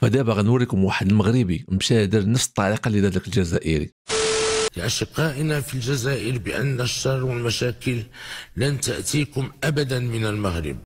فدابا غنوريكم واحد المغربي مشى دار نفس الطريقه اللي دار الجزائري لأشقائنا في الجزائر بأن الشر والمشاكل لن تأتيكم أبدا من المغرب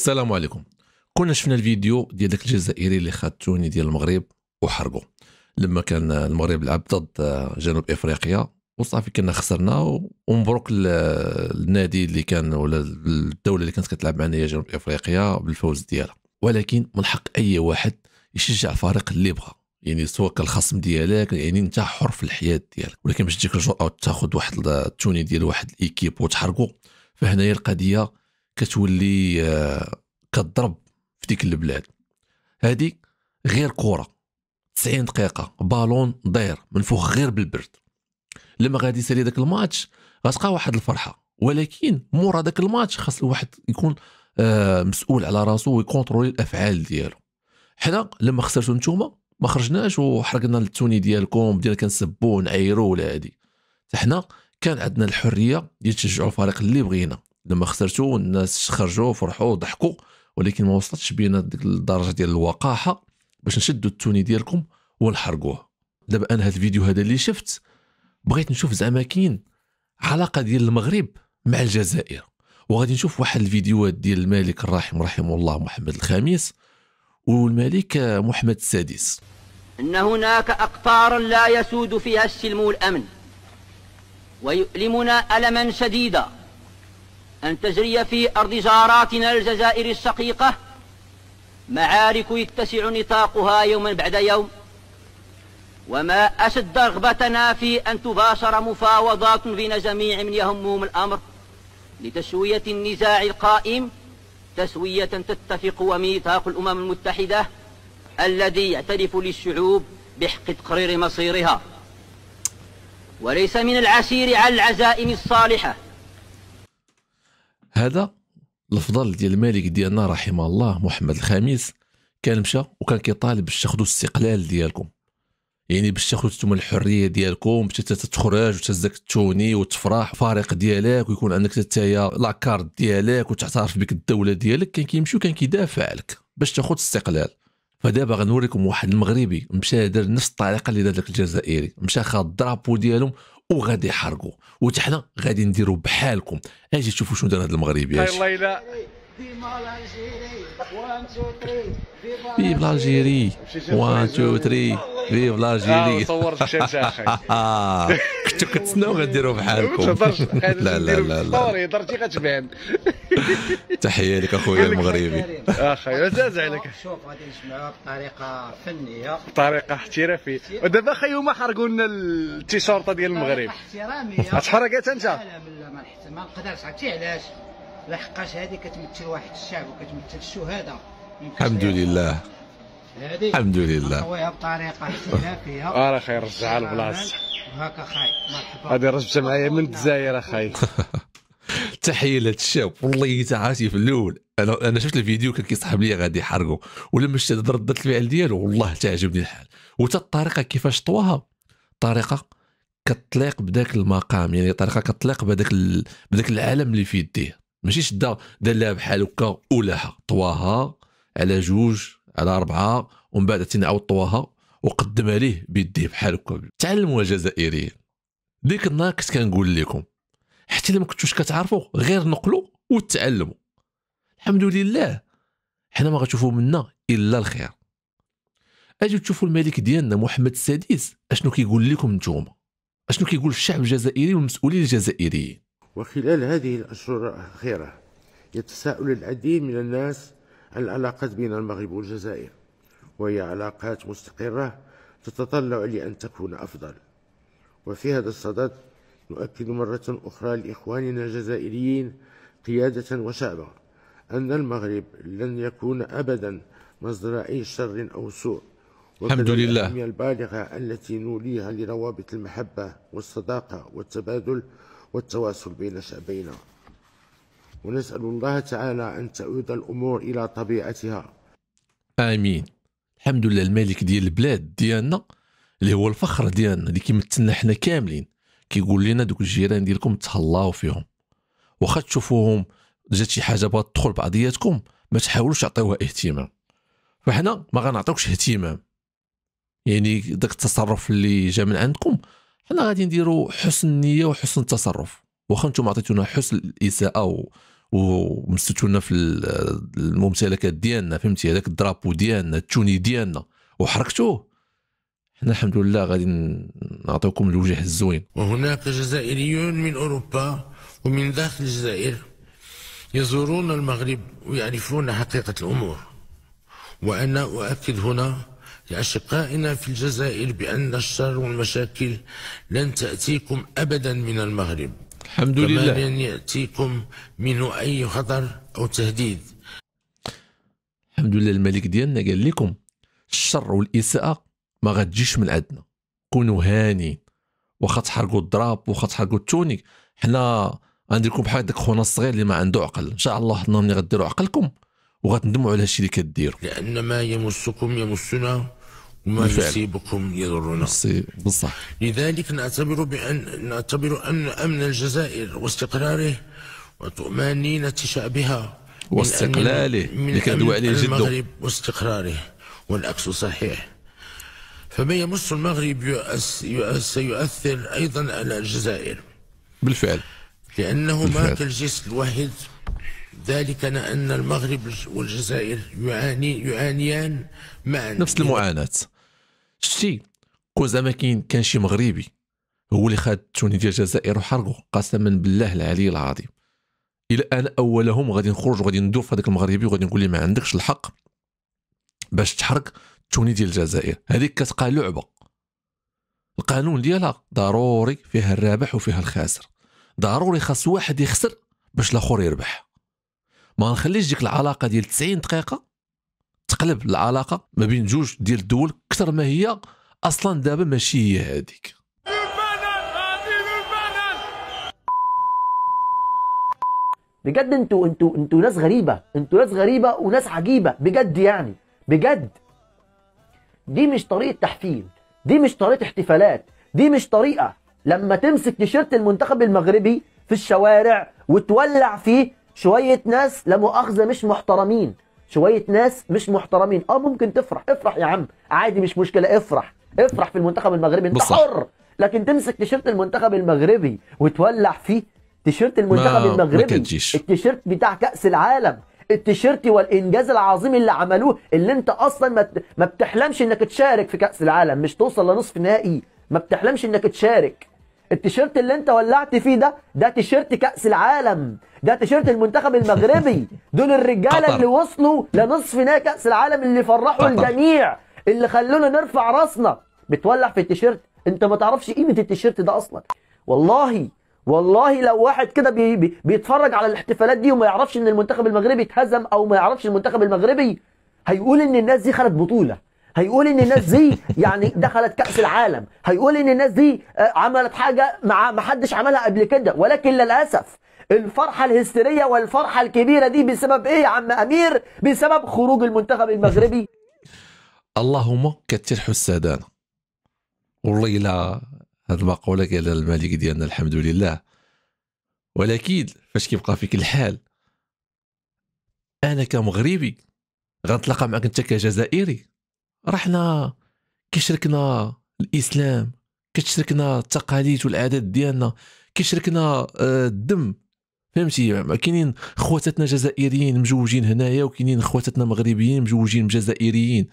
السلام عليكم كنا شفنا الفيديو ديال داك الجزائري اللي خد توني ديال المغرب وحرقو لما كان المغرب لعب ضد آه، جنوب افريقيا وصافي كنا خسرنا ومبروك النادي اللي كان ولا الدوله اللي كانت كتلعب معنا هي جنوب افريقيا بالفوز ديالها ولكن من حق اي واحد يشجع فريق اللي بغى يعني سواء كان الخصم ديالك يعني انت حر في الحياه ديالك ولكن باش تجيك الجرأه وتاخذ واحد التوني ديال واحد الايكيب وتحرقو فهنايا القضيه كتولي آه، كتضرب في ديك البلاد هذه غير كره 90 دقيقه بالون داير منفوخ غير بالبرد لما غادي يسالي داك الماتش غتلقى واحد الفرحه ولكن مورا داك الماتش خاص الواحد يكون آه، مسؤول على راسو ويكونترولي الافعال ديالو حنا لما خسرتو نتوما ما خرجناش وحرقنا التوني ديالكم بدينا كنسبو ونعيرو ولا هادي حنا كان عندنا الحريه ديال نشجعوا الفريق اللي بغينا لما خسرتو الناس خرجوا فرحوا ضحكوا ولكن ما وصلتش بينا ديك الدرجه ديال الوقاحه باش نشدوا التوني ديالكم ونحرقوه دابا انا هذا الفيديو هذا اللي شفت بغيت نشوف زعما كاين علاقه ديال المغرب مع الجزائر وغادي نشوف واحد الفيديوهات ديال الملك الرحيم رحمه الله محمد الخامس والملك محمد السادس ان هناك اقطارا لا يسود فيها السلم والامن ويؤلمنا الما شديدا أن تجري في أرض جاراتنا الجزائر الشقيقة معارك يتسع نطاقها يوما بعد يوم وما أشد رغبتنا في أن تباشر مفاوضات بين جميع من يهمهم الأمر لتسوية النزاع القائم تسوية تتفق وميثاق الأمم المتحدة الذي يعترف للشعوب بحق تقرير مصيرها وليس من العسير على العزائم الصالحة هذا الفضل ديال الملك ديالنا رحمه الله محمد الخامس كان مشى وكان كيطالب باش تاخذوا الاستقلال ديالكم يعني باش تاخذوا انتم الحريه ديالكم باش تخرج وتهزك التوني وتفرح فارق ديالك ويكون عندك حتى لاكارد ديالك وتعترف بك الدوله ديالك كان كيمشي وكان كيدافع عليك باش تاخذ الاستقلال فدابا غنوريكم واحد المغربي مشى دار نفس الطريقه اللي دار لك الجزائري مشى خد الدرابو ديالهم وغادي يحرقوا وتحنا غادي نديروا بحالكم اجي تشوفوا شنو دار هذا المغربي الله الا فيف لالجيري 1 2 3 فيف لالجيري صورت الشاشة اخي كنتو كتسناو غديروا بحالكم لا لا لا لا لا هضرتي غتبان تحيه لك اخويا المغربي اخي عزاز عليك شوف غادي نجمعوها بطريقه فنيه بطريقه احترافيه ودابا اخي هما حرقوا لنا التيشورطه ديال المغرب احتراميه تحرقتها انت لا لا ما ما نقدرش عرفتي علاش لحقاش هذه كتمثل واحد الشعب وكتمثل الشهداء الحمد لله الحمد لله بطريقه احترافيه اه خير رجعها لبلاصتها هاكا خاي مرحبا هذه رجب معايا من نعم. الجزائر اخاي تحيه لهذا الشاب والله تعاتي في الاول انا انا شفت الفيديو كان كيصحاب لي غادي يحرقوا ولما شفت ردة الفعل ديالو والله تعجبني الحال وتا الطريقه كيفاش طواها طريقه كتليق بداك المقام يعني طريقه كتليق بداك ال... بداك العالم اللي في يديه ماشي شدا دار لها بحال هكا ولاها طواها على جوج على اربعه ومن بعد عاود طواها وقدم عليه بيديه بحال هكا تعلموا الجزائريين ديك النهار كنت كنقول لكم حتى الا ما كنتوش كتعرفوا غير نقلوا وتعلموا الحمد لله حنا ما غتشوفوا منا الا الخير اجي تشوفوا الملك ديالنا محمد السادس اشنو كيقول لكم نتوما اشنو كيقول الشعب الجزائري والمسؤولين الجزائريين وخلال هذه الاشهر الاخيره يتساءل العديد من الناس عن العلاقات بين المغرب والجزائر وهي علاقات مستقرة تتطلع لأن تكون أفضل وفي هذا الصدد نؤكد مرة أخرى لإخواننا الجزائريين قيادة وشعبا أن المغرب لن يكون أبدا مصدر أي شر أو سوء الحمد لله الأهمية البالغة التي نوليها لروابط المحبة والصداقة والتبادل والتواصل بين شعبينا ونسأل الله تعالى أن تعود الأمور إلى طبيعتها آمين الحمد لله الملك ديال البلاد ديالنا اللي هو الفخر ديالنا اللي كيمثلنا حنا كاملين كيقول لنا دوك الجيران ديالكم تهلاو فيهم واخا تشوفوهم جات شي حاجه بغات تدخل بعضياتكم ما تحاولوش تعطيوها اهتمام فحنا ما غنعطيوكش اهتمام يعني داك التصرف اللي جا من عندكم حنا غادي نديرو حسن النيه وحسن التصرف واخا نتوما عطيتونا حسن الاساءه ومستو في الممتلكات ديالنا فهمتي هذاك الدرابو ديالنا التوني ديالنا وحركتوه حنا الحمد لله غادي نعطيكم الوجه الزوين وهناك جزائريون من اوروبا ومن داخل الجزائر يزورون المغرب ويعرفون حقيقه الامور وانا اؤكد هنا لأشقائنا في الجزائر بأن الشر والمشاكل لن تأتيكم أبدا من المغرب الحمد لله لن يأتيكم منه أي خطر أو تهديد الحمد لله الملك ديالنا قال لكم الشر والإساءة ما غتجيش من عندنا كونوا هاني واخا تحرقوا الضراب واخا تحرقوا التونيك حنا غندير لكم بحال داك خونا الصغير اللي ما عنده عقل ان شاء الله حنا ملي غديروا عقلكم وغتندموا على هادشي اللي كديروا لان ما يمسكم يمسنا ما يصيبكم يضرنا بالصح لذلك نعتبر بأن نعتبر أن أمن الجزائر واستقراره وطمأنينة شعبها واستقلاله من كندوي عليه جدا المغرب واستقراره والعكس صحيح فما يمس المغرب يؤس يؤس سيؤثر أيضا على الجزائر بالفعل لأنه ما كالجسم الواحد ذلك لأن المغرب والجزائر يعاني يعانيان معا نفس المعاناة شتي كون زعما كاين كان شي مغربي هو اللي خد التوني ديال الجزائر وحرقه قسما بالله العلي العظيم الى انا اولهم غادي نخرج وغادي ندوب في هذاك المغربي وغادي نقول ليه ما عندكش الحق باش تحرق التوني ديال الجزائر هذيك كتبقى لعبه القانون ديالها ضروري فيها الرابح وفيها الخاسر ضروري خاص واحد يخسر باش الاخر يربح ما نخليش ديك العلاقه ديال 90 دقيقه تقلب العلاقه ما بين جوج ديال الدول اكثر ما هي اصلا دابا ماشي هي هذيك بجد انتوا انتوا انتوا ناس غريبه انتوا ناس غريبه وناس عجيبه بجد يعني بجد دي مش طريقه تحفيل دي مش طريقه احتفالات دي مش طريقه لما تمسك تيشيرت المنتخب المغربي في الشوارع وتولع فيه شوية ناس لا مؤاخذة مش محترمين شوية ناس مش محترمين اه ممكن تفرح افرح يا عم عادي مش مشكلة افرح افرح في المنتخب المغربي انت بصح. حر لكن تمسك تيشيرت المنتخب المغربي وتولع فيه تيشيرت المنتخب ما المغربي التيشيرت بتاع كأس العالم التيشيرت والانجاز العظيم اللي عملوه اللي انت اصلا ما, ما بتحلمش انك تشارك في كأس العالم مش توصل لنصف نهائي ما بتحلمش انك تشارك التيشيرت اللي انت ولعت فيه ده ده تيشيرت كأس العالم ده تيشيرت المنتخب المغربي دول الرجاله اللي وصلوا لنصف نهائي كاس العالم اللي فرحوا قطر. الجميع اللي خلونا نرفع راسنا بتولع في التيشيرت انت ما تعرفش قيمه التيشيرت ده اصلا والله والله لو واحد كده بي بي بيتفرج على الاحتفالات دي وما يعرفش ان المنتخب المغربي اتهزم او ما يعرفش المنتخب المغربي هيقول ان الناس دي خدت بطوله هيقول ان الناس دي يعني دخلت كاس العالم هيقول ان الناس دي آه، عملت حاجه ما حدش عملها قبل كده ولكن للاسف الفرحة الهستيرية والفرحة الكبيرة دي بسبب ايه يا عم امير بسبب خروج المنتخب المغربي اللهم كتر حسادانا والله لا هذه المقولة قال الملك ديالنا الحمد لله ولكن فاش كيبقى فيك الحال انا كمغربي غنتلاقى معك انت كجزائري رحنا كشركنا كيشركنا الاسلام كتشركنا التقاليد والعادات ديالنا كيشركنا آه، الدم فهمتي كاينين خواتاتنا جزائريين مجوجين هنايا وكاينين خواتاتنا مغربيين مجوجين بجزائريين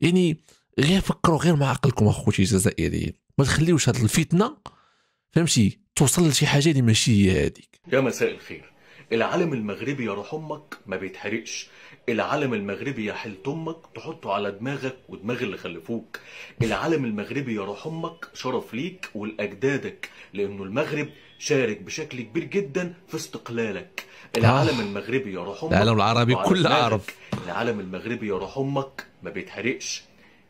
يعني غير فكروا غير مع عقلكم اخوتي الجزائريين ما تخليوش هاد الفتنه فهمتي توصل لشي حاجه اللي ماشي هي هذيك يا مساء الخير العالم المغربي يا روح امك ما بيتحرقش العلم المغربي يا حلت امك تحطه على دماغك ودماغ اللي خلفوك العلم المغربي يا روح امك شرف ليك ولاجدادك لانه المغرب شارك بشكل كبير جدا في استقلالك العالم آه. المغربي يا روح امك العالم العربي كله اعرف العالم المغربي يا روح امك ما بيتحرقش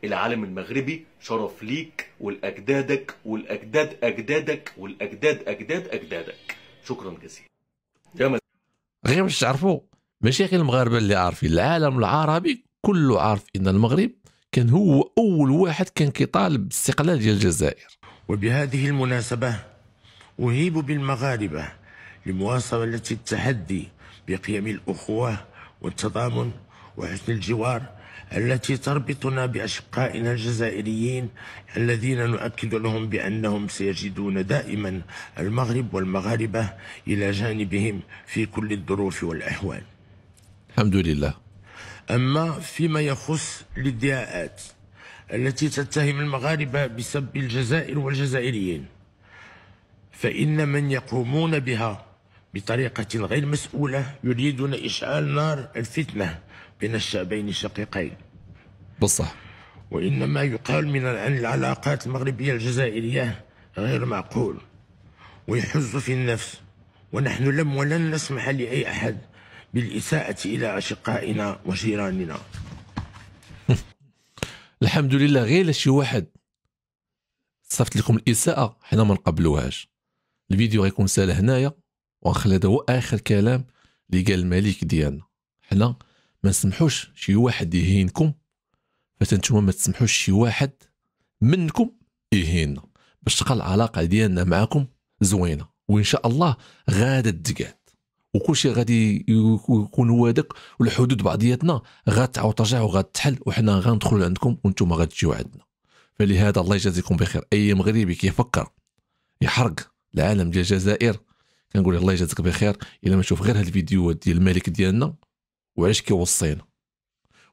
العالم المغربي شرف ليك ولاجدادك والاجداد اجدادك والاجداد اجداد اجدادك شكرا جزيلا غير مش تعرفوه ماشي غير المغاربه اللي عارفين العالم العربي كله عارف ان المغرب كان هو اول واحد كان كيطالب باستقلال ديال الجزائر وبهذه المناسبه اهيب بالمغاربه لمواصله التحدي بقيم الاخوه والتضامن وحسن الجوار التي تربطنا بأشقائنا الجزائريين الذين نؤكد لهم بأنهم سيجدون دائما المغرب والمغاربة إلى جانبهم في كل الظروف والأحوال الحمد لله أما فيما يخص الادعاءات التي تتهم المغاربة بسب الجزائر والجزائريين فإن من يقومون بها بطريقة غير مسؤولة يريدون إشعال نار الفتنة بين الشعبين الشقيقين بالصح وإنما يقال من عن العلاقات المغربية الجزائرية غير معقول ويحز في النفس ونحن لم ولن نسمح لأي أحد بالإساءة إلى أشقائنا وجيراننا الحمد لله غير شي واحد صفت لكم الإساءة حنا ما نقبلوهاش الفيديو غيكون سال هنايا وغنخلي هذا هو آخر كلام اللي قال الملك ديالنا حنا ما نسمحوش شي واحد يهينكم فتنتوما ما تسمحوش شي واحد منكم يهيننا باش تبقى العلاقه ديالنا معاكم زوينه وان شاء الله غادا تقعد وكل شيء غادي يكون هو هذاك والحدود بعضياتنا غتعاود ترجع وغتحل وحنا غندخلوا عندكم وانتم غتجيو عندنا فلهذا الله يجازيكم بخير اي مغربي كيفكر يحرق العالم ديال الجزائر كنقول الله يجازيك بخير الا ما تشوف غير هاد الفيديوهات ديال الملك ديالنا وعلاش كيوصينا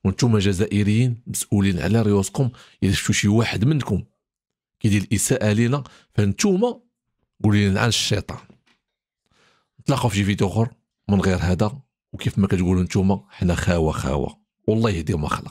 وانتم جزائريين مسؤولين على ريوسكم الا شفتوا شي واحد منكم كيدير الاساءه لينا فانتوما قولوا لنا الشيطان نتلاقاو في فيديو اخر من غير هذا وكيف ما كتقولوا نتوما حنا خاوه خاوه والله يهديهم خلق